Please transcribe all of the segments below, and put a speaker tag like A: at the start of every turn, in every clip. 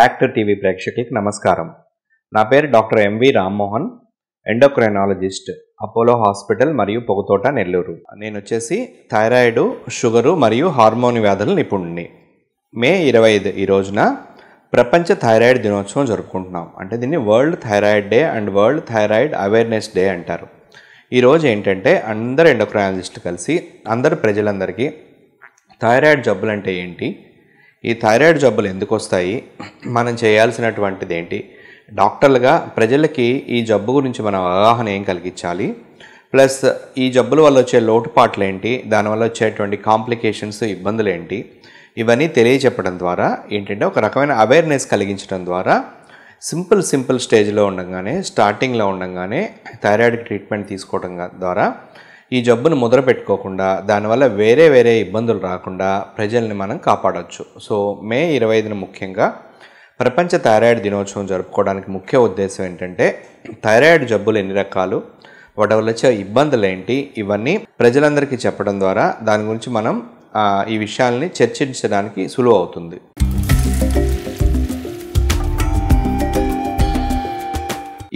A: actor TV ప్రేక్షకులకు నమస్కారం నా పేరు doctor MV Rammohan endocrinologist Apollo hospital మరియు పొగతోట నెల్లూరు నేను వచ్చేసి థైరాయిడ్ షుగరు మరియు హార్మోన్ వ్యాధుల నిపుణుడిని మే ఇరవై ఐదు ఈ రోజున ప్రపంచ థైరాయిడ్ దినోత్సవం జరుపుకుంటున్నాం అంటే దీన్ని world thyroid day and world thyroid awareness day అంటారు ఈరోజు ఏంటంటే అందరు ఎండోక్రయాలజిస్ట్ కలిసి అందరు ప్రజలందరికీ థైరాయిడ్ జబ్బులు అంటే ఏంటి ఈ థైరాయిడ్ జబ్బులు ఎందుకు వస్తాయి మనం చేయాల్సినటువంటిది ఏంటి డాక్టర్లుగా ప్రజలకి ఈ జబ్బు గురించి మనం అవగాహన ఏం కలిగించాలి ప్లస్ ఈ జబ్బుల వల్ల వచ్చే లోటుపాట్లు ఏంటి దానివల్ల వచ్చేటువంటి కాంప్లికేషన్స్ ఇబ్బందులు ఏంటి ఇవన్నీ తెలియచెప్పడం ద్వారా ఏంటంటే ఒక రకమైన అవేర్నెస్ కలిగించడం ద్వారా సింపుల్ సింపుల్ స్టేజ్లో ఉండగానే స్టార్టింగ్లో ఉండగానే థైరాయిడ్ ట్రీట్మెంట్ తీసుకోవడం ద్వారా ఈ జబ్బును పెట్టుకోకుండా దానివల్ల వేరే వేరే ఇబ్బందులు రాకుండా ప్రజల్ని మనం కాపాడవచ్చు సో మే ఇరవై ఐదున ముఖ్యంగా ప్రపంచ థైరాయిడ్ దినోత్సవం జరుపుకోవడానికి ముఖ్య ఉద్దేశం ఏంటంటే థైరాయిడ్ జబ్బులు ఎన్ని రకాలు వాటి వల్ల వచ్చే ఇబ్బందులు ఏంటి ఇవన్నీ ప్రజలందరికీ చెప్పడం ద్వారా దాని గురించి మనం ఈ విషయాల్ని చర్చించడానికి సులువు అవుతుంది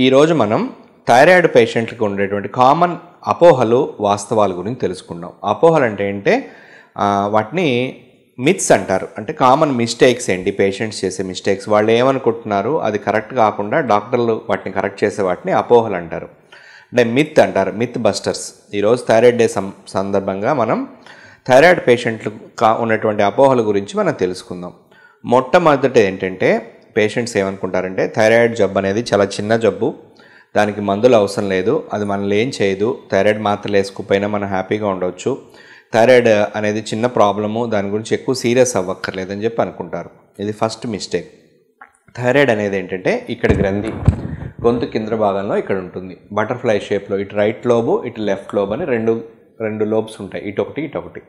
A: ఈరోజు మనం థైరాయిడ్ పేషెంట్లకు ఉండేటువంటి కామన్ అపోహలు వాస్తవాల గురించి తెలుసుకున్నాం అపోహలు అంటే ఏంటంటే వాటిని మిత్స్ అంటారు అంటే కామన్ మిస్టేక్స్ అండి పేషెంట్స్ చేసే మిస్టేక్స్ వాళ్ళు ఏమనుకుంటున్నారు అది కరెక్ట్ కాకుండా డాక్టర్లు వాటిని కరెక్ట్ చేసే వాటిని అపోహలు అంటారు అంటే మిత్ అంటారు మిత్ బస్టర్స్ ఈరోజు థైరాయిడ్ డే సందర్భంగా మనం థైరాయిడ్ పేషెంట్లు కా ఉన్నటువంటి అపోహల గురించి మనం తెలుసుకుందాం మొట్టమొదటి ఏంటంటే పేషెంట్స్ ఏమనుకుంటారంటే థైరాయిడ్ జబ్బు అనేది చాలా చిన్న జబ్బు దానికి మందులు అవసరం లేదు అది మనల్ని ఏం చేయదు థైరాయిడ్ మాత్రలు వేసుకుపోయినా మనం హ్యాపీగా ఉండవచ్చు థైరాయిడ్ అనేది చిన్న ప్రాబ్లము దాని గురించి ఎక్కువ సీరియస్ అవ్వక్కర్లేదని చెప్పి అనుకుంటారు ఇది ఫస్ట్ మిస్టేక్ థైరాయిడ్ అనేది ఏంటంటే ఇక్కడ గ్రంథి గొంతు కింద భాగంలో ఇక్కడ ఉంటుంది బటర్ఫ్లై షేప్లో ఇటు రైట్ లోబు ఇటు లెఫ్ట్ లోబ్ అని రెండు రెండు లోబ్స్ ఉంటాయి ఇటొకటి ఇటొకటి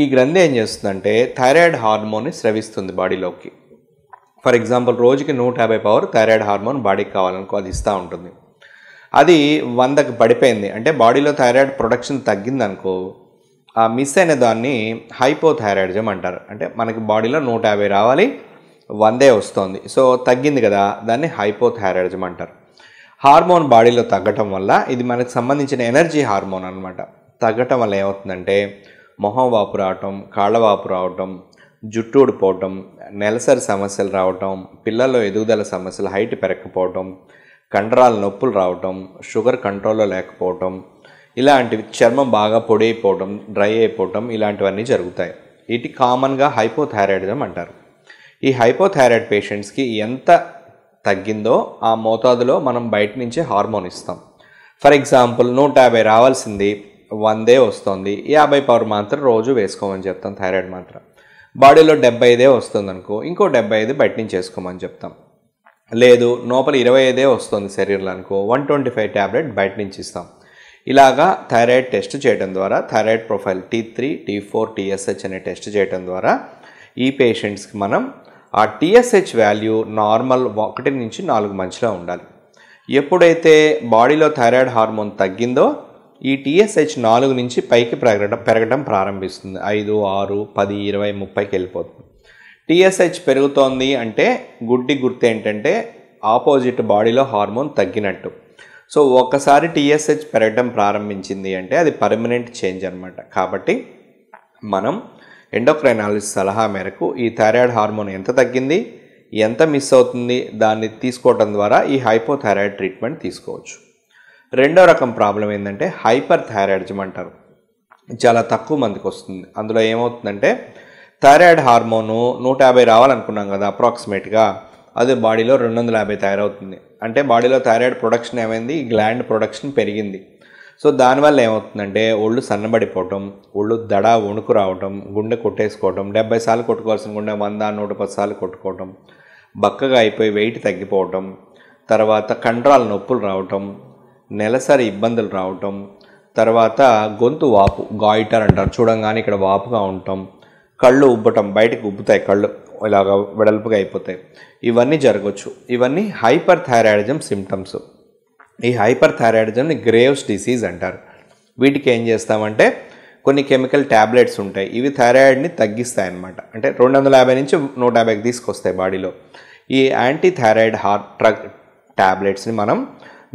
A: ఈ గ్రంథి ఏం చేస్తుందంటే థైరాయిడ్ హార్మోన్ని స్రవిస్తుంది బాడీలోకి ఫర్ ఎగ్జాంపుల్ రోజుకి నూట యాభై పవర్ థైరాయిడ్ హార్మోన్ బాడీకి కావాలనుకో అది ఇస్తూ ఉంటుంది అది వందకు పడిపోయింది అంటే బాడీలో థైరాయిడ్ ప్రొడక్షన్ తగ్గిందనుకో ఆ మిస్ అయిన దాన్ని హైపోథైరాయిడిజం అంటారు అంటే మనకి బాడీలో నూట యాభై రావాలి వందే వస్తుంది సో తగ్గింది కదా దాన్ని హైపోథైరాయిడిజం అంటారు హార్మోన్ బాడీలో తగ్గటం వల్ల ఇది మనకు సంబంధించిన ఎనర్జీ హార్మోన్ అనమాట తగ్గటం వల్ల ఏమవుతుందంటే మొహం వాపు రావటం కాళ్ళ వాపు రావటం జుట్టు ఊడిపోవటం నెలసరి సమస్యలు రావటం పిల్లల్లో ఎదుగుదల సమస్యలు హైట్ పెరగకపోవటం కండరాల నొప్పులు రావటం షుగర్ కంట్రోల్లో లేకపోవటం ఇలాంటివి చర్మం బాగా పొడి అయిపోవటం డ్రై అయిపోవటం ఇలాంటివన్నీ జరుగుతాయి ఇటు కామన్గా హైపోథైరాయిడిజం అంటారు ఈ హైపోథైరాయిడ్ పేషెంట్స్కి ఎంత తగ్గిందో ఆ మోతాదులో మనం బయట నుంచే హార్మోన్ ఇస్తాం ఫర్ ఎగ్జాంపుల్ నూట యాభై రావాల్సింది వందే వస్తుంది యాభై పవర్ మాత్రం రోజు వేసుకోమని చెప్తాం థైరాయిడ్ మాత్రం బాడీలో డెబ్బై ఐదే వస్తుంది అనుకో ఇంకో డెబ్బై ఐదు బయట నుంచి వేసుకోమని చెప్తాం లేదు లోపల ఇరవై ఐదే వస్తుంది శరీరంలో అనుకో వన్ ట్వంటీ ఫైవ్ ట్యాబ్లెట్ బయట నుంచి ఇస్తాం ఇలాగా థైరాయిడ్ టెస్ట్ చేయడం ద్వారా thyroid profile T three T four TSH అనే టెస్ట్ చేయడం ద్వారా ఈ పేషెంట్స్కి మనం ఆ టీఎస్హెచ్ వాల్యూ నార్మల్ ఒకటి నుంచి నాలుగు మంచిలో ఉండాలి ఎప్పుడైతే బాడీలో థైరాయిడ్ హార్మోన్ తగ్గిందో ఈ టీఎస్హెచ్ నాలుగు నుంచి పైకి పెరగడం పెరగడం ప్రారంభిస్తుంది ఐదు ఆరు పది ఇరవై ముప్పైకి వెళ్ళిపోతుంది టీఎస్హెచ్ పెరుగుతోంది అంటే గుడ్డి గుర్తు ఏంటంటే ఆపోజిట్ బాడీలో హార్మోన్ తగ్గినట్టు సో ఒకసారి టీఎస్హెచ్ పెరగడం ప్రారంభించింది అంటే అది పర్మనెంట్ చేంజ్ అనమాట కాబట్టి మనం ఎండోక్రైనాలజిస్ట్ సలహా మేరకు ఈ థైరాయిడ్ హార్మోన్ ఎంత తగ్గింది ఎంత మిస్ అవుతుంది దాన్ని తీసుకోవటం ద్వారా ఈ హైపోథైరాయిడ్ ట్రీట్మెంట్ తీసుకోవచ్చు రెండో రకం ప్రాబ్లం ఏంటంటే హైపర్ థైరాయిడిజం అంటారు చాలా తక్కువ మందికి వస్తుంది అందులో ఏమవుతుందంటే థైరాయిడ్ హార్మోను నూట యాభై రావాలనుకున్నాం కదా అప్రాక్సిమేట్గా అది బాడీలో రెండు వందల యాభై తయారవుతుంది అంటే బాడీలో థైరాయిడ్ ప్రొడక్షన్ ఏమైంది గ్లాండ్ ప్రొడక్షన్ పెరిగింది సో దానివల్ల ఏమవుతుందంటే ఒళ్ళు సన్నబడిపోవటం ఒళ్ళు దడ వణుకు రావటం గుండె కొట్టేసుకోవటం డెబ్బై సార్లు కొట్టుకోవాల్సిన గుండె వంద నూట పది సార్లు కొట్టుకోవటం బక్కగా అయిపోయి వెయిట్ తగ్గిపోవటం తర్వాత కండరాల నొప్పులు రావటం నెలసరి ఇబ్బందులు రావటం తర్వాత గొంతు వాపు గాయిటర్ అంటారు చూడంగానే ఇక్కడ వాపుగా ఉండటం కళ్ళు ఉబ్బటం బయటకు ఉబ్బుతాయి కళ్ళు ఇలాగ వెడల్పుగా అయిపోతాయి ఇవన్నీ జరగవచ్చు ఇవన్నీ హైపర్ థైరాయిడిజం సిమ్టమ్స్ ఈ హైపర్ థైరాయిడిజంని గ్రేవ్స్ డిసీజ్ అంటారు వీటికి ఏం చేస్తామంటే కొన్ని కెమికల్ ట్యాబ్లెట్స్ ఉంటాయి ఇవి థైరాయిడ్ని తగ్గిస్తాయి అన్నమాట అంటే రెండు వందల యాభై నుంచి నూట యాభైకి తీసుకొస్తాయి బాడీలో ఈ యాంటీ థైరాయిడ్ హార్ట్ ట్రగ్ ట్యాబ్లెట్స్ని మనం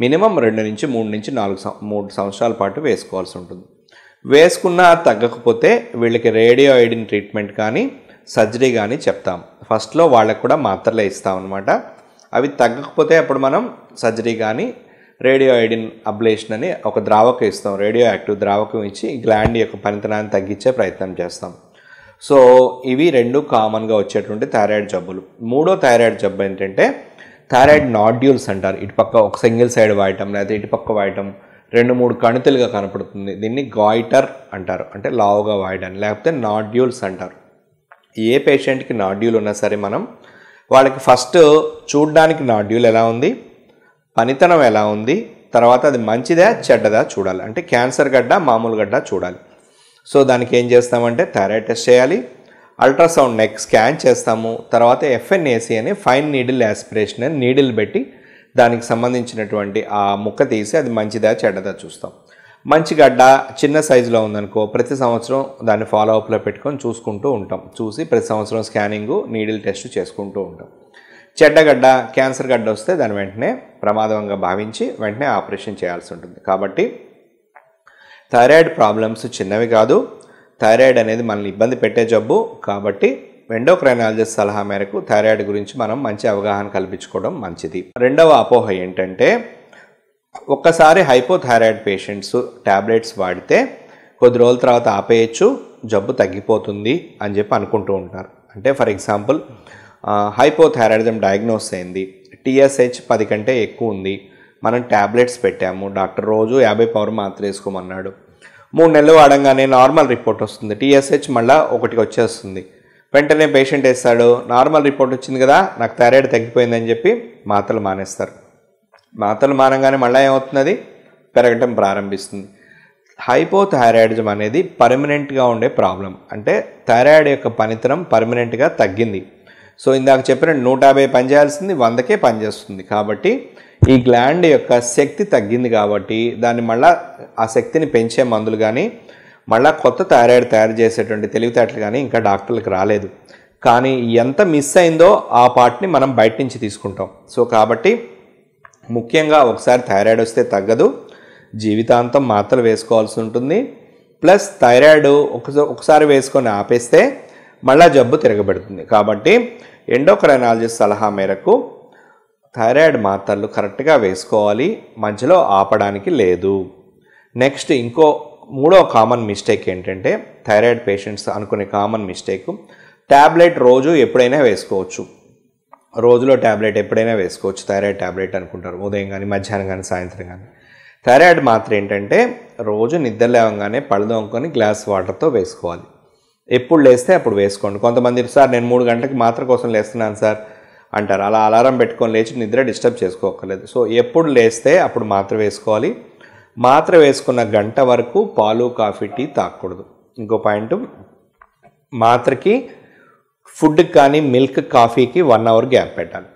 A: మినిమం రెండు నుంచి మూడు నుంచి నాలుగు మూడు సంవత్సరాల పాటు వేసుకోవాల్సి ఉంటుంది వేసుకున్నా తగ్గకపోతే వీళ్ళకి రేడియో ట్రీట్మెంట్ కానీ సర్జరీ కానీ చెప్తాం ఫస్ట్లో వాళ్ళకు కూడా మాత్రలే ఇస్తాం అనమాట అవి తగ్గకపోతే అప్పుడు మనం సర్జరీ కానీ రేడియో ఐడిన్ అబ్లేషన్ అని ఒక ద్రావకం ఇస్తాం రేడియో యాక్టివ్ ద్రావకం ఇచ్చి గ్లాండ్ యొక్క పనితనాన్ని తగ్గించే ప్రయత్నం చేస్తాం సో ఇవి రెండు కామన్గా వచ్చేటువంటి థైరాయిడ్ జబ్బులు మూడో థైరాయిడ్ జబ్బు ఏంటంటే థైరాయిడ్ నాడ్యూల్స్ అంటారు ఇటుపక్క ఒక సింగిల్ సైడ్ వాయటం లేకపోతే ఇటుపక్క వాయటం రెండు మూడు కణితులుగా కనపడుతుంది దీన్ని గాయిటర్ అంటారు అంటే లావుగా వాయడం లేకపోతే నాడ్యూల్స్ అంటారు ఏ పేషెంట్కి నాడ్యూల్ ఉన్నా సరే మనం వాళ్ళకి ఫస్ట్ చూడడానికి నాడ్యూల్ ఎలా ఉంది పనితనం ఎలా ఉంది తర్వాత అది మంచిదా చెడ్డదా చూడాలి అంటే క్యాన్సర్ గడ్డ మామూలు గడ్డ చూడాలి సో దానికి ఏం చేస్తామంటే థైరాయిడ్ టెస్ట్ చేయాలి అల్ట్రాసౌండ్ నెక్ స్కాన్ చేస్తాము తర్వాత ఎఫ్ఎన్ఏసి అని ఫైన్ నీడిల్ యాస్పిరేషన్ అని నీడిల్ పెట్టి దానికి సంబంధించినటువంటి ఆ ముక్క తీసి అది మంచిదా చెడ్డదా చూస్తాం మంచి గడ్డ చిన్న సైజులో ఉందనుకో ప్రతి సంవత్సరం దాన్ని ఫాలో అప్లో పెట్టుకొని చూసుకుంటూ ఉంటాం చూసి ప్రతి సంవత్సరం స్కానింగు నీడిల్ టెస్ట్ చేసుకుంటూ ఉంటాం చెడ్డగడ్డ క్యాన్సర్ గడ్డ వస్తే దాన్ని వెంటనే ప్రమాదంగా భావించి వెంటనే ఆపరేషన్ చేయాల్సి ఉంటుంది కాబట్టి థైరాయిడ్ ప్రాబ్లమ్స్ చిన్నవి కాదు థైరాయిడ్ అనేది మనల్ని ఇబ్బంది పెట్టే జబ్బు కాబట్టి ఎండోక్రైనాలజిస్ట్ సలహా మేరకు థైరాయిడ్ గురించి మనం మంచి అవగాహన కల్పించుకోవడం మంచిది రెండవ అపోహ ఏంటంటే ఒక్కసారి హైపోథైరాయిడ్ పేషెంట్స్ ట్యాబ్లెట్స్ వాడితే కొద్ది రోజుల తర్వాత ఆపేయచ్చు జబ్బు తగ్గిపోతుంది అని చెప్పి అనుకుంటూ ఉంటారు అంటే ఫర్ ఎగ్జాంపుల్ హైపోథైరాయిడిజం డయాగ్నోస్ అయింది టీఎస్హెచ్ పది కంటే ఎక్కువ ఉంది మనం ట్యాబ్లెట్స్ పెట్టాము డాక్టర్ రోజు యాభై పవర్ మాత్ర వేసుకోమన్నాడు మూడు నెలలు వాడంగానే నార్మల్ రిపోర్ట్ వస్తుంది టీఎస్హెచ్ మళ్ళీ ఒకటికి వచ్చేస్తుంది వెంటనే పేషెంట్ వేస్తాడు నార్మల్ రిపోర్ట్ వచ్చింది కదా నాకు థైరాయిడ్ తగ్గిపోయిందని చెప్పి మాతలు మానేస్తారు మాతలు మానంగానే మళ్ళీ ఏమవుతున్నది పెరగటం ప్రారంభిస్తుంది థైరాయిడిజం అనేది పర్మనెంట్గా ఉండే ప్రాబ్లం అంటే థైరాయిడ్ యొక్క పనితనం పర్మనెంట్గా తగ్గింది సో ఇందాక చెప్పిన నూట యాభై పనిచేయాల్సింది వందకే పనిచేస్తుంది కాబట్టి ఈ గ్లాండ్ యొక్క శక్తి తగ్గింది కాబట్టి దాన్ని మళ్ళా ఆ శక్తిని పెంచే మందులు కానీ మళ్ళా కొత్త థైరాయిడ్ తయారు చేసేటువంటి తెలివితేటలు కానీ ఇంకా డాక్టర్లకు రాలేదు కానీ ఎంత మిస్ అయిందో ఆ పార్ట్ని మనం బయట నుంచి తీసుకుంటాం సో కాబట్టి ముఖ్యంగా ఒకసారి థైరాయిడ్ వస్తే తగ్గదు జీవితాంతం మాత్రలు వేసుకోవాల్సి ఉంటుంది ప్లస్ థైరాయిడ్ ఒకసారి వేసుకొని ఆపేస్తే మళ్ళా జబ్బు తిరగబెడుతుంది కాబట్టి ఎండోక్రైనాలజిస్ట్ సలహా మేరకు థైరాయిడ్ మాత్రలు కరెక్ట్గా వేసుకోవాలి మధ్యలో ఆపడానికి లేదు నెక్స్ట్ ఇంకో మూడో కామన్ మిస్టేక్ ఏంటంటే థైరాయిడ్ పేషెంట్స్ అనుకునే కామన్ మిస్టేక్ ట్యాబ్లెట్ రోజు ఎప్పుడైనా వేసుకోవచ్చు రోజులో ట్యాబ్లెట్ ఎప్పుడైనా వేసుకోవచ్చు థైరాయిడ్ ట్యాబ్లెట్ అనుకుంటారు ఉదయం కానీ మధ్యాహ్నం కానీ సాయంత్రం కానీ థైరాయిడ్ మాత్రం ఏంటంటే రోజు నిద్ర లేవగానే పళ్ళదోముకొని గ్లాస్ వాటర్తో వేసుకోవాలి ఎప్పుడు లేస్తే అప్పుడు వేసుకోండి కొంతమంది సార్ నేను మూడు గంటలకు మాత్ర కోసం లేస్తున్నాను సార్ అంటారు అలా అలారం పెట్టుకొని లేచి నిద్ర డిస్టర్బ్ చేసుకోకర్లేదు సో ఎప్పుడు లేస్తే అప్పుడు మాత్ర వేసుకోవాలి మాత్ర వేసుకున్న గంట వరకు పాలు కాఫీ టీ తాగకూడదు ఇంకో పాయింట్ మాత్రకి ఫుడ్కి కానీ మిల్క్ కాఫీకి వన్ అవర్ గ్యాప్ పెట్టాలి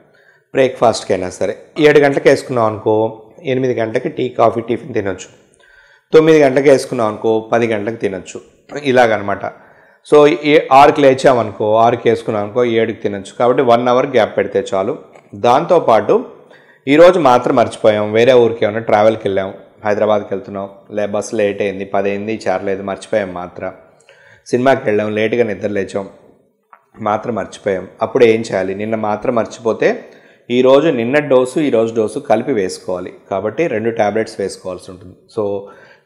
A: బ్రేక్ఫాస్ట్కి అయినా సరే ఏడు గంటలకు వేసుకున్నాం అనుకో ఎనిమిది గంటకి టీ కాఫీ టిఫిన్ తినొచ్చు తొమ్మిది గంటలకు వేసుకున్నాం అనుకో పది గంటలకు తినొచ్చు ఇలాగనమాట సో ఏ ఆరుకి లేచామనుకో ఆరుకి వేసుకున్నాం అనుకో ఏడుకి తినచ్చు కాబట్టి వన్ అవర్ గ్యాప్ పెడితే చాలు దాంతోపాటు ఈరోజు మాత్రం మర్చిపోయాం వేరే ఊరికి ఏమన్నా ట్రావెల్కి వెళ్ళాం హైదరాబాద్కి వెళ్తున్నాం లే బస్సు లేట్ అయింది పదైంది చేరలేదు మర్చిపోయాం మాత్ర సినిమాకి వెళ్ళాం లేట్గా నిద్ర లేచాం మాత్రం మర్చిపోయాం అప్పుడు ఏం చేయాలి నిన్న మాత్రం మర్చిపోతే ఈరోజు నిన్న డోసు ఈరోజు డోసు కలిపి వేసుకోవాలి కాబట్టి రెండు ట్యాబ్లెట్స్ వేసుకోవాల్సి ఉంటుంది సో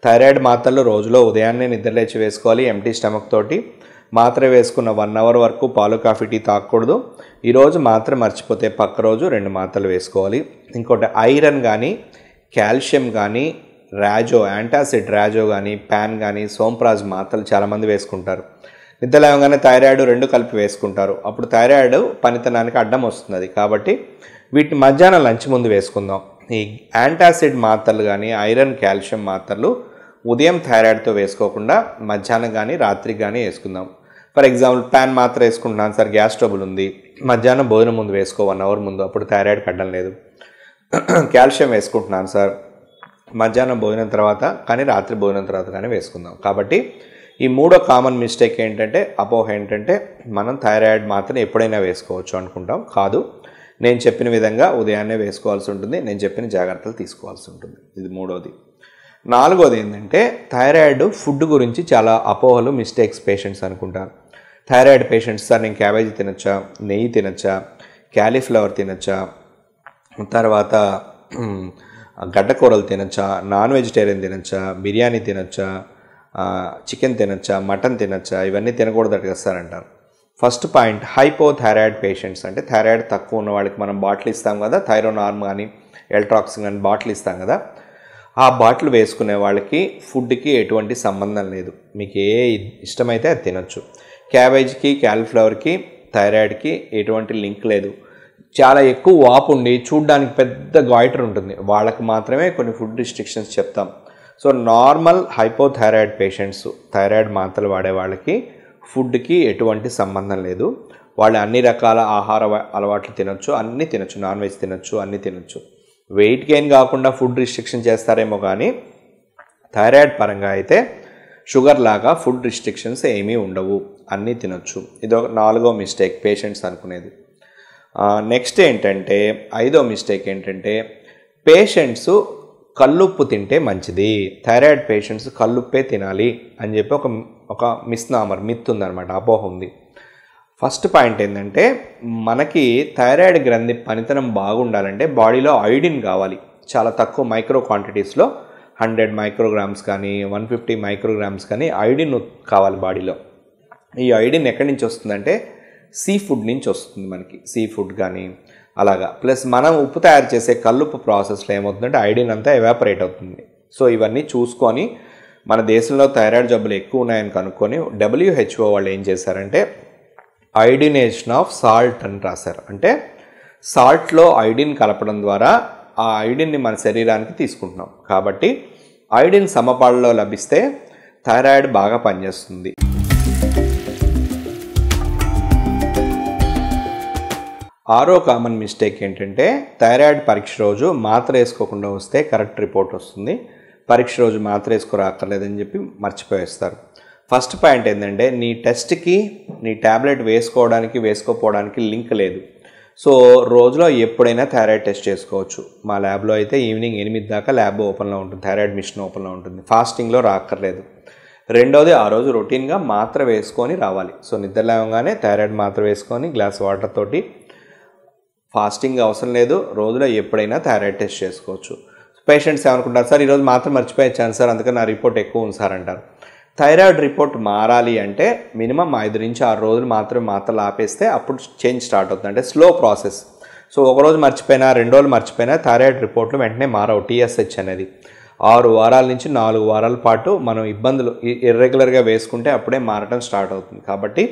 A: థైరాయిడ్ మాత్రలు రోజులో ఉదయాన్నే నిద్ర లేచి వేసుకోవాలి ఎంటీ స్టమక్ తోటి మాత్ర వేసుకున్న వన్ అవర్ వరకు పాలు కాఫీ టీ తాగకూడదు ఈరోజు మాత్ర మర్చిపోతే పక్క రోజు రెండు మాత్రలు వేసుకోవాలి ఇంకోటి ఐరన్ కానీ కాల్షియం కానీ రాజో యాంటాసిడ్ రాజో కానీ ప్యాన్ కానీ సోంప్రాజ్ మాత్రలు చాలామంది వేసుకుంటారు నిద్రలేవగానే థైరాయిడ్ రెండు కలిపి వేసుకుంటారు అప్పుడు థైరాయిడ్ పనితనానికి అడ్డం వస్తుంది కాబట్టి వీటిని మధ్యాహ్నం లంచ్ ముందు వేసుకుందాం ఈ యాంటాసిడ్ మాత్రలు కానీ ఐరన్ కాల్షియం మాత్రలు ఉదయం థైరాయిడ్తో వేసుకోకుండా మధ్యాహ్నం కానీ రాత్రి కానీ వేసుకుందాం ఫర్ ఎగ్జాంపుల్ ప్యాన్ మాత్రం వేసుకుంటున్నాను సార్ గ్యాస్ ట్రబుల్ ఉంది మధ్యాహ్నం భోజనం ముందు వేసుకో వన్ అవర్ ముందు అప్పుడు థైరాయిడ్ కట్టడం లేదు కాల్షియం వేసుకుంటున్నాను సార్ మధ్యాహ్నం భోజనం తర్వాత కానీ రాత్రి భోజనం తర్వాత కానీ వేసుకుందాం కాబట్టి ఈ మూడో కామన్ మిస్టేక్ ఏంటంటే అపోహ ఏంటంటే మనం థైరాయిడ్ మాత్రం ఎప్పుడైనా వేసుకోవచ్చు అనుకుంటాం కాదు నేను చెప్పిన విధంగా ఉదయాన్నే వేసుకోవాల్సి ఉంటుంది నేను చెప్పిన జాగ్రత్తలు తీసుకోవాల్సి ఉంటుంది ఇది మూడోది నాలుగోది ఏంటంటే థైరాయిడ్ ఫుడ్ గురించి చాలా అపోహలు మిస్టేక్స్ పేషెంట్స్ అనుకుంటారు థైరాయిడ్ పేషెంట్స్ సార్ నేను క్యాబేజీ తినొచ్చా నెయ్యి తినొచ్చా క్యాలీఫ్లవర్ తినొచ్చా తర్వాత గడ్డకూరలు తినొచ్చా నాన్ వెజిటేరియన్ తినొచ్చా బిర్యానీ తినొచ్చా చికెన్ తినొచ్చా మటన్ తినొచ్చా ఇవన్నీ తినకూడదట సార్ అంటారు first point hypo thyroid patients అంటే థైరాయిడ్ తక్కువ ఉన్న వాళ్ళకి మనం బాటిల్ ఇస్తాం కదా థైరోనార్మ్ కానీ ఎల్ట్రాక్సిన్ కానీ బాటిల్ ఇస్తాం కదా ఆ బాటిల్ వేసుకునే వాళ్ళకి ఫుడ్కి ఎటువంటి సంబంధం లేదు మీకు ఏ ఇష్టమైతే అది తినొచ్చు క్యాబేజ్కి క్యాలిఫ్లవర్కి థైరాయిడ్కి ఎటువంటి లింక్ లేదు చాలా ఎక్కువ వాపు ఉండి చూడడానికి పెద్ద గాయిటర్ ఉంటుంది వాళ్ళకి మాత్రమే కొన్ని ఫుడ్ రిస్ట్రిక్షన్స్ చెప్తాం so normal hypothyroid patients thyroid మాత్రలు వాడే వాళ్ళకి ఫుడ్కి ఎటువంటి సంబంధం లేదు వాళ్ళు అన్ని రకాల ఆహార అలవాట్లు తినొచ్చు అన్నీ తినొచ్చు నాన్ వెజ్ తినొచ్చు అన్నీ తినొచ్చు వెయిట్ గెయిన్ కాకుండా ఫుడ్ రిస్ట్రిక్షన్ చేస్తారేమో కానీ థైరాయిడ్ పరంగా అయితే షుగర్ లాగా ఫుడ్ రిస్ట్రిక్షన్స్ ఏమీ ఉండవు అన్నీ తినొచ్చు ఇదో నాలుగో మిస్టేక్ పేషెంట్స్ అనుకునేది నెక్స్ట్ ఏంటంటే ఐదో మిస్టేక్ ఏంటంటే పేషెంట్స్ కల్లుప్పు తింటే మంచిది థైరాయిడ్ పేషెంట్స్ కల్లుప్పే తినాలి అని చెప్పి ఒక ఒక మిస్నామర్ మిత్ ఉందన్నమాట అపోహ ఉంది ఫస్ట్ పాయింట్ ఏంటంటే మనకి థైరాయిడ్ గ్రంథి పనితనం బాగుండాలంటే బాడీలో ఐడిన్ కావాలి చాలా తక్కువ మైక్రో క్వాంటిటీస్లో హండ్రెడ్ మైక్రోగ్రామ్స్ కానీ వన్ ఫిఫ్టీ మైక్రోగ్రామ్స్ కానీ ఐడిన్ కావాలి బాడీలో ఈ ఐడిన్ ఎక్కడి నుంచి వస్తుందంటే సీ ఫుడ్ నుంచి వస్తుంది మనకి సీ ఫుడ్ కానీ అలాగా ప్లస్ మనం ఉప్పు తయారు చేసే కల్లుప్పు ప్రాసెస్లో ఏమవుతుందంటే ఐడిన్ అంతా ఎవాపరేట్ అవుతుంది సో ఇవన్నీ చూసుకొని మన దేశంలో థైరాయిడ్ జబ్బులు ఎక్కువ ఉన్నాయని కనుక్కొని డబ్ల్యూహెచ్ఓ వాళ్ళు ఏం చేశారంటే ఐడినేషన్ ఆఫ్ సాల్ట్ అని రాశారు అంటే సాల్ట్లో ఐడిన్ కలపడం ద్వారా ఆ ఐడిన్ని మన శరీరానికి తీసుకుంటున్నాం కాబట్టి ఐడిన్ సమపాళ్ళలో లభిస్తే థైరాయిడ్ బాగా పనిచేస్తుంది ఆరో కామన్ మిస్టేక్ ఏంటంటే థైరాయిడ్ పరీక్ష రోజు మాత్ర వేసుకోకుండా వస్తే కరెక్ట్ రిపోర్ట్ వస్తుంది పరీక్ష రోజు మాత్ర వేసుకోరాక్కర్లేదని చెప్పి మర్చిపోయేస్తారు ఫస్ట్ పాయింట్ ఏంటంటే నీ టెస్ట్కి నీ ట్యాబ్లెట్ వేసుకోవడానికి వేసుకోపోవడానికి లింక్ లేదు సో రోజులో ఎప్పుడైనా థైరాయిడ్ టెస్ట్ చేసుకోవచ్చు మా ల్యాబ్లో అయితే ఈవినింగ్ ఎనిమిది దాకా ల్యాబ్ ఓపెన్లో ఉంటుంది థైరాయిడ్ మిషన్ ఓపెన్లో ఉంటుంది ఫాస్టింగ్లో రాక్కర్లేదు రెండవది ఆ రోజు రొటీన్గా మాత్ర వేసుకొని రావాలి సో నిద్ర లేవగానే థైరాయిడ్ మాత్ర వేసుకొని గ్లాస్ వాటర్ తోటి ఫాస్టింగ్ అవసరం లేదు రోజులో ఎప్పుడైనా థైరాయిడ్ టెస్ట్ చేసుకోవచ్చు పేషెంట్స్ ఏమనుకుంటారు సార్ ఈరోజు మాత్రం మర్చిపోయి వచ్చాను సార్ అందుకని నా రిపోర్ట్ ఎక్కువ ఉంది సార్ అంటారు థైరాయిడ్ రిపోర్ట్ మారాలి అంటే మినిమం ఐదు నుంచి ఆరు రోజులు మాత్రమే మాత్రలు ఆపేస్తే అప్పుడు చేంజ్ స్టార్ట్ అవుతుంది అంటే స్లో ప్రాసెస్ సో ఒకరోజు మర్చిపోయినా రెండు రోజులు మర్చిపోయినా థైరాయిడ్ రిపోర్ట్లు వెంటనే మారవు టీఎస్హెచ్ అనేది ఆరు వారాల నుంచి నాలుగు వారాల పాటు మనం ఇబ్బందులు ఇర్రెగ్యులర్గా వేసుకుంటే అప్పుడే మారటం స్టార్ట్ అవుతుంది కాబట్టి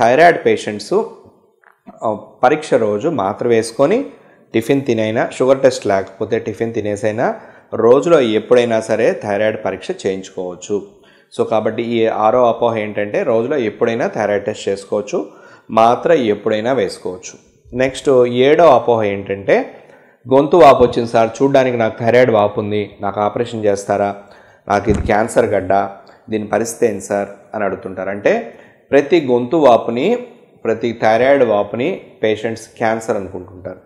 A: థైరాయిడ్ పేషెంట్స్ పరీక్ష రోజు మాత్ర వేసుకొని టిఫిన్ తినైనా షుగర్ టెస్ట్ లేకపోతే టిఫిన్ తినేసైనా రోజులో ఎప్పుడైనా సరే థైరాయిడ్ పరీక్ష చేయించుకోవచ్చు సో కాబట్టి ఈ ఆరో అపోహ ఏంటంటే రోజులో ఎప్పుడైనా థైరాయిడ్ టెస్ట్ చేసుకోవచ్చు మాత్ర ఎప్పుడైనా వేసుకోవచ్చు నెక్స్ట్ ఏడో అపోహ ఏంటంటే గొంతు వాపు వచ్చింది సార్ చూడడానికి నాకు థైరాయిడ్ వాపు ఉంది నాకు ఆపరేషన్ చేస్తారా నాకు ఇది క్యాన్సర్ గడ్డ దీని పరిస్థితి ఏంటి సార్ అని అడుగుతుంటారు అంటే ప్రతి గొంతు వాపుని ప్రతి థైరాయిడ్ వాపుని పేషెంట్స్ క్యాన్సర్ అనుకుంటుంటారు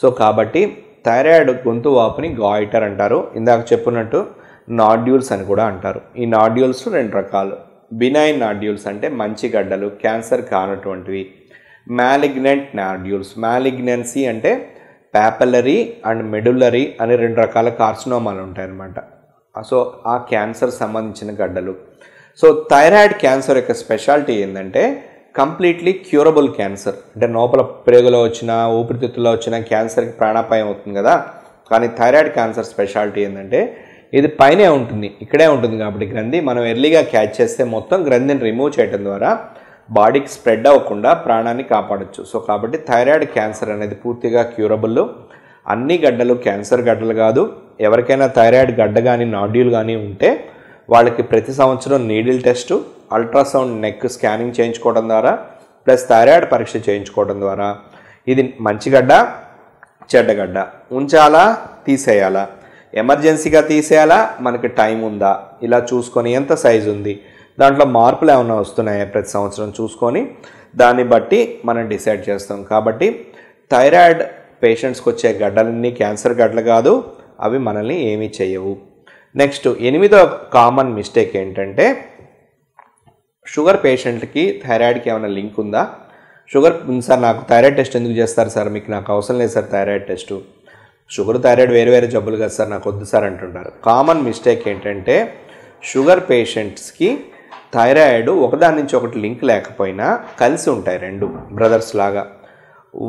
A: సో కాబట్టి థైరాయిడ్ గొంతు వాపుని గాయిటర్ అంటారు ఇందాక చెప్పినట్టు నాడ్యూల్స్ అని కూడా అంటారు ఈ నాడ్యూల్స్ రెండు రకాలు బినైన్ నాడ్యూల్స్ అంటే మంచి గడ్డలు క్యాన్సర్ కానటువంటివి మ్యాలిగ్నెంట్ నాడ్యూల్స్ మ్యాలిగ్నెన్సీ అంటే ప్యాపలరీ అండ్ మెడులరీ అని రెండు రకాల కార్సినోమాలు ఉంటాయన్నమాట సో ఆ క్యాన్సర్ సంబంధించిన గడ్డలు సో థైరాయిడ్ క్యాన్సర్ యొక్క స్పెషాలిటీ ఏంటంటే కంప్లీట్లీ క్యూరబుల్ క్యాన్సర్ అంటే లోపల ప్రేగులో వచ్చిన ఊపిరితిత్తుల్లో వచ్చిన క్యాన్సర్కి ప్రాణాపాయం అవుతుంది కదా కానీ థైరాయిడ్ క్యాన్సర్ స్పెషాలిటీ ఏంటంటే ఇది పైనే ఉంటుంది ఇక్కడే ఉంటుంది కాబట్టి గ్రంథి మనం ఎర్లీగా క్యాచ్ చేస్తే మొత్తం గ్రంథిని రిమూవ్ చేయడం ద్వారా బాడీకి స్ప్రెడ్ అవ్వకుండా ప్రాణాన్ని కాపాడచ్చు సో కాబట్టి థైరాయిడ్ క్యాన్సర్ అనేది పూర్తిగా క్యూరబుల్ అన్ని గడ్డలు క్యాన్సర్ గడ్డలు కాదు ఎవరికైనా థైరాయిడ్ గడ్డ కానీ నాడ్యూల్ కానీ ఉంటే వాళ్ళకి ప్రతి సంవత్సరం needle test ultrasound neck scanning చేయించుకోవడం ద్వారా ప్లస్ థైరాయిడ్ పరీక్ష చేయించుకోవడం ద్వారా ఇది మంచిగడ్డ చెడ్డగడ్డ ఉంచాలా తీసేయాలా ఎమర్జెన్సీగా తీసేయాలా మనకి టైం ఉందా ఇలా చూసుకొని ఎంత సైజు ఉంది దాంట్లో మార్పులు ఏమైనా వస్తున్నాయా ప్రతి సంవత్సరం చూసుకొని దాన్ని బట్టి మనం డిసైడ్ చేస్తాం కాబట్టి థైరాయిడ్ పేషెంట్స్కి వచ్చే గడ్డలన్నీ క్యాన్సర్ గడ్డలు కాదు అవి మనల్ని ఏమీ చేయవు నెక్స్ట్ ఎనిమిదో కామన్ మిస్టేక్ ఏంటంటే షుగర్ పేషెంట్కి థైరాయిడ్కి ఏమైనా లింక్ ఉందా షుగర్ సార్ నాకు థైరాయిడ్ టెస్ట్ ఎందుకు చేస్తారు సార్ మీకు నాకు అవసరం లేదు sir thyroid test sugar thyroid వేరు వేరే జబ్బులు కదా సార్ నాకు వద్దు సార్ అంటుంటారు కామన్ మిస్టేక్ ఏంటంటే షుగర్ పేషెంట్స్కి థైరాయిడ్ ఒకదాని నుంచి ఒకటి లింక్ లేకపోయినా కలిసి ఉంటాయి రెండు బ్రదర్స్ లాగా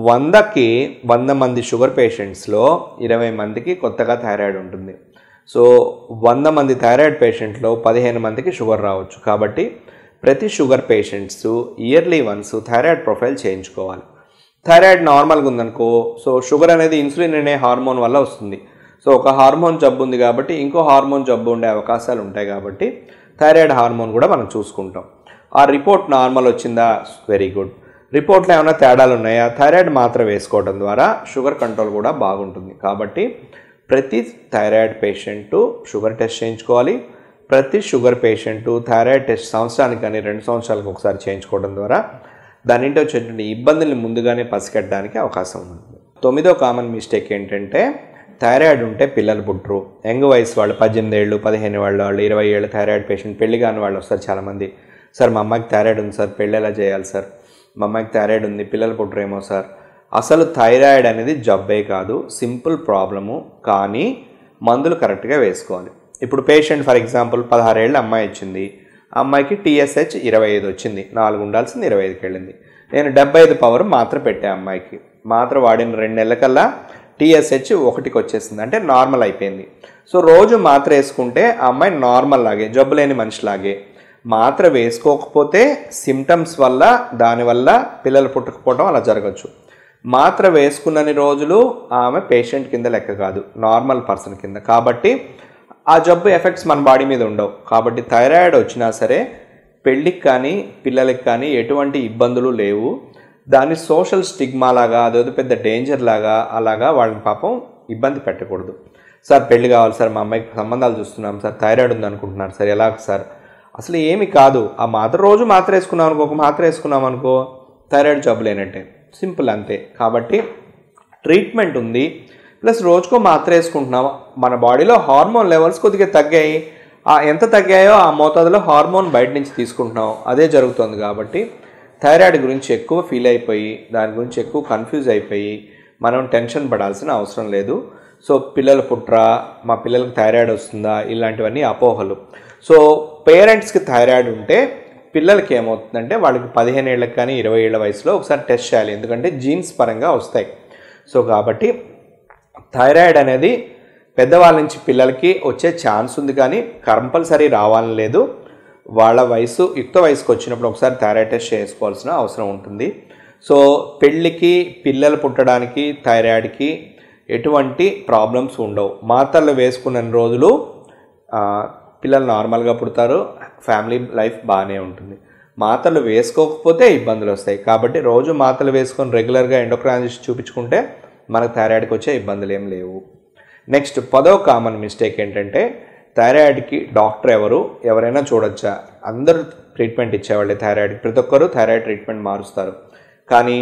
A: వందకి వంద మంది షుగర్ పేషెంట్స్లో ఇరవై మందికి కొత్తగా థైరాయిడ్ ఉంటుంది సో వంద మంది థైరాయిడ్ పేషెంట్లో పదిహేను మందికి షుగర్ రావచ్చు కాబట్టి ప్రతి sugar patients yearly once thyroid profile చేయించుకోవాలి థైరాయిడ్ నార్మల్గా ఉందనుకో సో షుగర్ అనేది ఇన్సులిన్ అనే హార్మోన్ వల్ల వస్తుంది సో ఒక హార్మోన్ జబ్బు ఉంది కాబట్టి ఇంకో హార్మోన్ జబ్బు ఉండే అవకాశాలు ఉంటాయి కాబట్టి థైరాయిడ్ హార్మోన్ కూడా మనం చూసుకుంటాం ఆ రిపోర్ట్ నార్మల్ వచ్చిందా వెరీ గుడ్ రిపోర్ట్లో ఏమైనా తేడాలు ఉన్నాయా థైరాయిడ్ మాత్రం వేసుకోవడం ద్వారా షుగర్ కంట్రోల్ కూడా బాగుంటుంది కాబట్టి ప్రతి థైరాయిడ్ పేషెంటు షుగర్ టెస్ట్ చేయించుకోవాలి ప్రతి షుగర్ పేషెంటు థైరాయిడ్ టెస్ట్ సంవత్సరానికి కానీ రెండు సంవత్సరాలకు ఒకసారి చేయించుకోవడం ద్వారా దానింటి వచ్చేటువంటి ఇబ్బందుల్ని ముందుగానే పసిగట్టడానికి అవకాశం ఉంటుంది తొమ్మిదో కామన్ మిస్టేక్ ఏంటంటే థైరాయిడ్ ఉంటే పిల్లలు పుట్టరు యంగ్ వయసు వాళ్ళు పద్దెనిమిది ఏళ్ళు పదిహేను వాళ్ళు వాళ్ళు ఇరవై ఏళ్ళు థైరాయిడ్ పేషెంట్ పెళ్లి కాని వాళ్ళు వస్తారు చాలామంది సార్ మా అమ్మాయికి థైరాయిడ్ ఉంది సార్ పెళ్ళి ఎలా చేయాలి సార్ మా అమ్మాయికి థైరాయిడ్ ఉంది పిల్లలు పుట్టరేమో సార్ అసలు థైరాయిడ్ అనేది జబ్బే కాదు సింపుల్ ప్రాబ్లము కానీ మందులు కరెక్ట్గా వేసుకోవాలి ఇప్పుడు పేషెంట్ ఫర్ ఎగ్జాంపుల్ పదహారేళ్ళ అమ్మాయి ఇచ్చింది అమ్మాయికి టీఎస్హెచ్ ఇరవై ఐదు వచ్చింది నాలుగు ఉండాల్సింది ఇరవై ఐదుకి వెళ్ళింది నేను డెబ్బై ఐదు పవర్ మాత్ర పెట్టా అమ్మాయికి మాత్ర వాడిన రెండు నెలలకల్లా టీఎస్హెచ్ ఒకటికి వచ్చేసింది అంటే నార్మల్ అయిపోయింది సో రోజు మాత్ర వేసుకుంటే అమ్మాయి నార్మల్ లాగే జబ్బు లేని మనిషిలాగే మాత్ర వేసుకోకపోతే సిమ్టమ్స్ వల్ల దానివల్ల పిల్లలు పుట్టకపోవడం అలా జరగచ్చు మాత్ర వేసుకున్నని రోజులు ఆమె పేషెంట్ కింద లెక్క కాదు నార్మల్ పర్సన్ కింద కాబట్టి ఆ జబ్బు ఎఫెక్ట్స్ మన బాడీ మీద ఉండవు కాబట్టి థైరాయిడ్ వచ్చినా సరే పెళ్ళికి కానీ పిల్లలకి కానీ ఎటువంటి ఇబ్బందులు లేవు దాన్ని సోషల్ స్టిగ్మా లాగా అదేదో పెద్ద డేంజర్ లాగా అలాగా వాళ్ళని పాపం ఇబ్బంది పెట్టకూడదు సార్ పెళ్ళి కావాలి సార్ మా అమ్మాయికి సంబంధాలు చూస్తున్నాం సార్ థైరాయిడ్ అనుకుంటున్నారు సార్ ఎలా సార్ అసలు ఏమి కాదు ఆ మాత్ర రోజు మాత్ర వేసుకున్నాం అనుకో ఒక మాత్ర వేసుకున్నాం అనుకో థైరాయిడ్ జబ్బు లేనట్టే సింపుల్ అంతే కాబట్టి ట్రీట్మెంట్ ఉంది ప్లస్ రోజుకో మాత్ర వేసుకుంటున్నాం మన బాడీలో హార్మోన్ లెవెల్స్ కొద్దిగా తగ్గాయి ఆ ఎంత తగ్గాయో ఆ మోతాదులో హార్మోన్ బయట నుంచి తీసుకుంటున్నాం అదే జరుగుతుంది కాబట్టి థైరాయిడ్ గురించి ఎక్కువ ఫీల్ అయిపోయి దాని గురించి ఎక్కువ కన్ఫ్యూజ్ అయిపోయి మనం టెన్షన్ పడాల్సిన అవసరం లేదు సో పిల్లలు పుట్రా మా పిల్లలకు థైరాయిడ్ వస్తుందా ఇలాంటివన్నీ అపోహలు సో పేరెంట్స్కి థైరాయిడ్ ఉంటే పిల్లలకి ఏమవుతుందంటే వాళ్ళకి పదిహేను ఏళ్ళకి కానీ ఇరవై ఏళ్ళ వయసులో ఒకసారి టెస్ట్ చేయాలి ఎందుకంటే జీన్స్ పరంగా వస్తాయి సో కాబట్టి థైరాయిడ్ అనేది పెద్దవాళ్ళ నుంచి పిల్లలకి వచ్చే ఛాన్స్ ఉంది కానీ కంపల్సరీ రావాలని లేదు వాళ్ళ వయసు యుక్త వయసుకు వచ్చినప్పుడు ఒకసారి థైరాయిడ్ టెస్ట్ చేసుకోవాల్సిన అవసరం ఉంటుంది సో పెళ్ళికి పిల్లలు పుట్టడానికి థైరాయిడ్కి ఎటువంటి ప్రాబ్లమ్స్ ఉండవు మాత్రలు వేసుకున్న రోజులు పిల్లలు నార్మల్గా పుడతారు ఫ్యామిలీ లైఫ్ బాగానే ఉంటుంది మాత్రలు వేసుకోకపోతే ఇబ్బందులు వస్తాయి కాబట్టి రోజు మాత్రలు వేసుకొని రెగ్యులర్గా ఎండోక్రాలజిస్ట్ చూపించుకుంటే మనకు థైరాయిడ్కి వచ్చే ఇబ్బందులు ఏం లేవు నెక్స్ట్ పదో కామన్ మిస్టేక్ ఏంటంటే థైరాయిడ్కి డాక్టర్ ఎవరు ఎవరైనా చూడొచ్చా అందరూ ట్రీట్మెంట్ ఇచ్చేవాళ్ళే థైరాయిడ్కి ప్రతి ఒక్కరూ థైరాయిడ్ ట్రీట్మెంట్ మారుస్తారు కానీ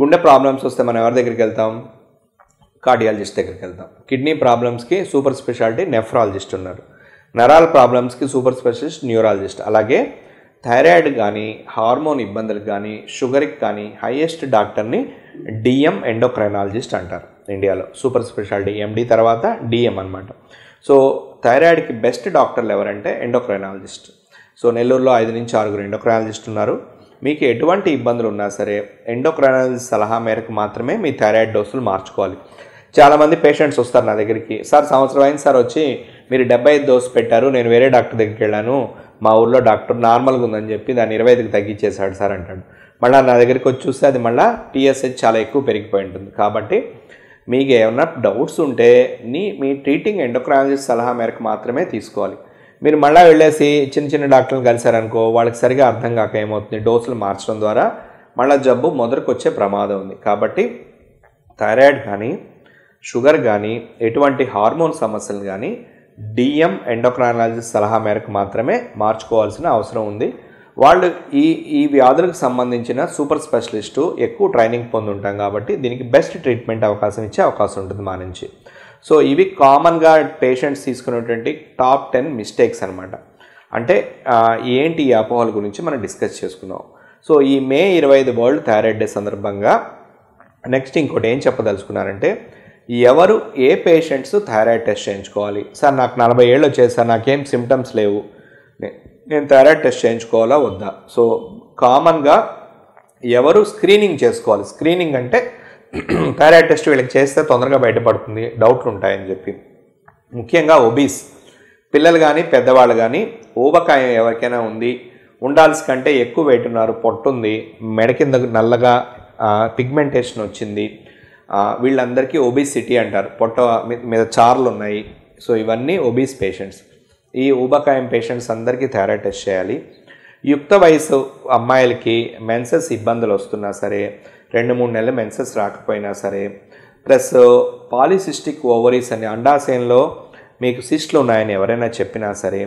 A: గుండె ప్రాబ్లమ్స్ వస్తే మనం ఎవరి దగ్గరికి వెళ్తాం కార్డియాలజిస్ట్ దగ్గరికి వెళ్తాం కిడ్నీ ప్రాబ్లమ్స్కి సూపర్ స్పెషాలిటీ నెఫ్రాలజిస్ట్ ఉన్నారు నరాల ప్రాబ్లమ్స్కి సూపర్ స్పెషలిస్ట్ న్యూరాలజిస్ట్ అలాగే థైరాయిడ్ కానీ హార్మోన్ ఇబ్బందులకు కానీ షుగర్కి కానీ హైయెస్ట్ డాక్టర్ని డిఎం ఎండోక్రైనాలజిస్ట్ అంటారు ఇండియాలో సూపర్ స్పెషాలిటీ ఎండి తర్వాత డిఎం అనమాట సో థైరాయిడ్కి బెస్ట్ డాక్టర్లు ఎవరంటే ఎండోక్రైనాలజిస్ట్ సో నెల్లూరులో ఐదు నుంచి ఆరుగురు ఎండోక్రైనాలజిస్ట్ ఉన్నారు మీకు ఎటువంటి ఇబ్బందులు ఉన్నా సరే ఎండోక్రైనాలజిస్ట్ సలహా మేరకు మాత్రమే మీ థైరాయిడ్ డోసులు మార్చుకోవాలి చాలామంది పేషెంట్స్ వస్తారు నా దగ్గరికి సార్ సంవత్సరం అయింది సార్ వచ్చి మీరు డెబ్బై ఐదు డోసు పెట్టారు నేను వేరే డాక్టర్ దగ్గరికి వెళ్ళాను మా ఊర్లో డాక్టర్ నార్మల్గా ఉందని చెప్పి దాన్ని ఇరవై ఐదుకి తగ్గించేశాడు సార్ అంటాడు మళ్ళీ నా దగ్గరికి వచ్చి చూస్తే అది మళ్ళీ టీఎస్హెచ్ చాలా ఎక్కువ పెరిగిపోయి ఉంటుంది కాబట్టి మీకు ఏమైనా డౌట్స్ ఉంటే నీ మీ ట్రీటింగ్ ఎండోక్రాలజిస్ట్ సలహా మేరకు మాత్రమే తీసుకోవాలి మీరు మళ్ళీ వెళ్ళేసి చిన్న చిన్న డాక్టర్లు కలిశారనుకో వాళ్ళకి సరిగా అర్థం కాక ఏమవుతుంది డోసులు మార్చడం ద్వారా మళ్ళీ జబ్బు మొదటికొచ్చే వచ్చే ప్రమాదం ఉంది కాబట్టి థైరాయిడ్ కానీ షుగర్ కానీ ఎటువంటి హార్మోన్ సమస్యలు కానీ డిఎం ఎండోక్రాలజిస్ట్ సలహా మేరకు మాత్రమే మార్చుకోవాల్సిన అవసరం ఉంది వాళ్ళు ఈ ఈ వ్యాధులకు సంబంధించిన సూపర్ స్పెషలిస్టు ఎక్కువ ట్రైనింగ్ పొందుంటాం కాబట్టి దీనికి బెస్ట్ ట్రీట్మెంట్ అవకాశం ఇచ్చే అవకాశం ఉంటుంది మా నుంచి సో ఇవి కామన్గా పేషెంట్స్ తీసుకునేటువంటి టాప్ టెన్ మిస్టేక్స్ అనమాట అంటే ఏంటి ఈ అపోహల గురించి మనం డిస్కస్ చేసుకున్నాం సో ఈ మే ఇరవై ఐదు వరల్డ్ థైరాయిడ్ డే సందర్భంగా నెక్స్ట్ ఇంకోటి ఏం చెప్పదలుచుకున్నారంటే ఎవరు ఏ పేషెంట్స్ థైరాయిడ్ టెస్ట్ చేయించుకోవాలి సార్ నాకు నలభై ఏళ్ళు వచ్చేసి సార్ నాకేం సిమ్టమ్స్ లేవు నేను థైరాయిడ్ టెస్ట్ చేయించుకోవాలా వద్దా సో కామన్గా ఎవరు స్క్రీనింగ్ చేసుకోవాలి స్క్రీనింగ్ అంటే థైరాయిడ్ టెస్ట్ వీళ్ళకి చేస్తే తొందరగా బయటపడుతుంది డౌట్లు ఉంటాయని చెప్పి ముఖ్యంగా ఒబీస్ పిల్లలు కానీ పెద్దవాళ్ళు కానీ ఊబకాయం ఎవరికైనా ఉంది ఉండాల్సి కంటే ఎక్కువ వెయిట్ ఉన్నారు పొట్టుంది మెడ కింద నల్లగా పిగ్మెంటేషన్ వచ్చింది వీళ్ళందరికీ ఒబీసిటీ అంటారు పొట్ట మీద చార్లు ఉన్నాయి సో ఇవన్నీ ఒబీస్ పేషెంట్స్ ఈ ఊబకాయం పేషెంట్స్ అందరికీ థైరాయిడ్ టెస్ట్ చేయాలి యుక్త వయసు అమ్మాయిలకి మెన్సెస్ ఇబ్బందులు వస్తున్నా సరే రెండు మూడు నెలలు మెన్సెస్ రాకపోయినా సరే ప్లస్ పాలిసిస్టిక్ ఓవరీస్ అని అండాశయంలో మీకు సిస్ట్లు ఉన్నాయని ఎవరైనా చెప్పినా సరే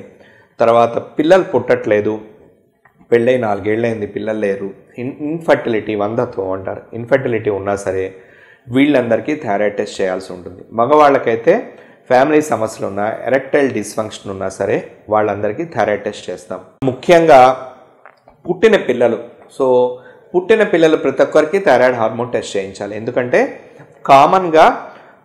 A: తర్వాత పిల్లలు పుట్టట్లేదు పెళ్ళై నాలుగేళ్ళైంది పిల్లలు లేరు ఇన్ ఇన్ఫర్టిలిటీ వంధత్వం అంటారు ఇన్ఫర్టిలిటీ ఉన్నా సరే వీళ్ళందరికీ థైరాయిడ్ టెస్ట్ చేయాల్సి ఉంటుంది మగవాళ్ళకైతే ఫ్యామిలీ సమస్యలు ఉన్నా ఎరెక్టైల్ డిస్ఫంక్షన్ ఉన్నా సరే వాళ్ళందరికీ థైరాయిడ్ టెస్ట్ చేస్తాం ముఖ్యంగా పుట్టిన పిల్లలు సో పుట్టిన పిల్లలు ప్రతి ఒక్కరికి థైరాయిడ్ హార్మోన్ టెస్ట్ చేయించాలి ఎందుకంటే కామన్గా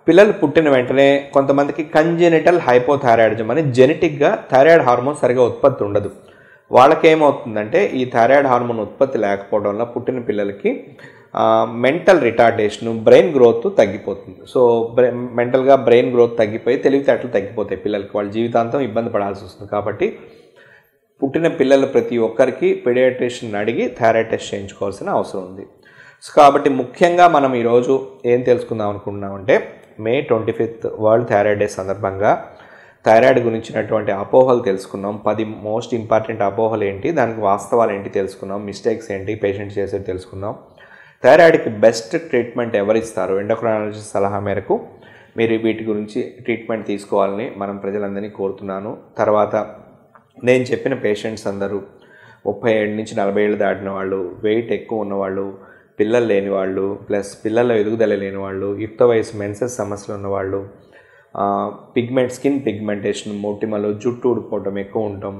A: పిల్లలు పుట్టిన వెంటనే కొంతమందికి కంజెనిటల్ హైపోథైరాయిడిజం అని జెనెటిక్గా థైరాయిడ్ హార్మోన్ సరిగా ఉత్పత్తి ఉండదు వాళ్ళకేమవుతుందంటే ఈ థైరాయిడ్ హార్మోన్ ఉత్పత్తి లేకపోవడం వల్ల పుట్టిన పిల్లలకి మెంటల్ రిటార్డేషన్ బ్రెయిన్ గ్రోత్ తగ్గిపోతుంది సో మెంటల్గా బ్రెయిన్ గ్రోత్ తగ్గిపోయి తెలివితేటలు తగ్గిపోతాయి పిల్లలకి వాళ్ళ జీవితాంతం ఇబ్బంది పడాల్సి వస్తుంది కాబట్టి పుట్టిన పిల్లలు ప్రతి ఒక్కరికి పెడియాట్రిషన్ అడిగి థైరాయిడ్ టెస్ట్ చేయించుకోవాల్సిన అవసరం ఉంది సో కాబట్టి ముఖ్యంగా మనం ఈరోజు ఏం తెలుసుకుందాం అనుకుంటున్నామంటే May twenty fifth world thyroid day సందర్భంగా థైరాయిడ్ గురించినటువంటి అపోహలు తెలుసుకున్నాం పది మోస్ట్ ఇంపార్టెంట్ అపోహలు ఏంటి దానికి వాస్తవాలు ఏంటి తెలుసుకున్నాం మిస్టేక్స్ ఏంటి పేషెంట్ చేసేది తెలుసుకున్నాం థైరాయిడ్కి బెస్ట్ ట్రీట్మెంట్ ఎవరిస్తారు ఎండోక్రాలజిస్ట్ సలహా మేరకు మీరు వీటి గురించి ట్రీట్మెంట్ తీసుకోవాలని మనం ప్రజలందరినీ కోరుతున్నాను తర్వాత నేను చెప్పిన పేషెంట్స్ అందరూ ముప్పై ఏడు నుంచి నలభై ఏళ్ళు దాటిన వాళ్ళు వెయిట్ ఎక్కువ ఉన్నవాళ్ళు పిల్లలు లేని వాళ్ళు ప్లస్ పిల్లల ఎదుగుదల లేని వాళ్ళు యుక్త వయసు మెన్సెస్ సమస్యలు ఉన్నవాళ్ళు పిగ్మెంట్ స్కిన్ పిగ్మెంటేషన్ మొటిమలో జుట్టు ఊడిపోవటం ఎక్కువ ఉండటం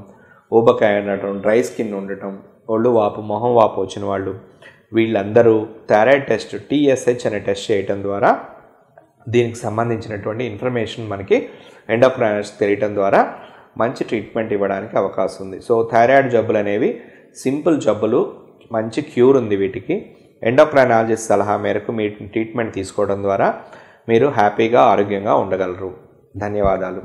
A: ఊబకాయ ఉండటం డ్రై స్కిన్ ఉండటం ఒళ్ళు వాపు మొహం వాపు వచ్చిన వాళ్ళు వీళ్ళందరూ థైరాయిడ్ టెస్ట్ టీఎస్హెచ్ అనే టెస్ట్ చేయటం ద్వారా దీనికి సంబంధించినటువంటి ఇన్ఫర్మేషన్ మనకి ఎండోక్రైనర్స్ తెలియటం ద్వారా మంచి ట్రీట్మెంట్ ఇవ్వడానికి అవకాశం ఉంది సో థైరాయిడ్ జబ్బులు అనేవి సింపుల్ జబ్బులు మంచి క్యూర్ ఉంది వీటికి ఎండోక్రైనాలజిస్ట్ సలహా మేరకు మీ ట్రీట్మెంట్ తీసుకోవడం ద్వారా మీరు హ్యాపీగా ఆరోగ్యంగా ఉండగలరు ధన్యవాదాలు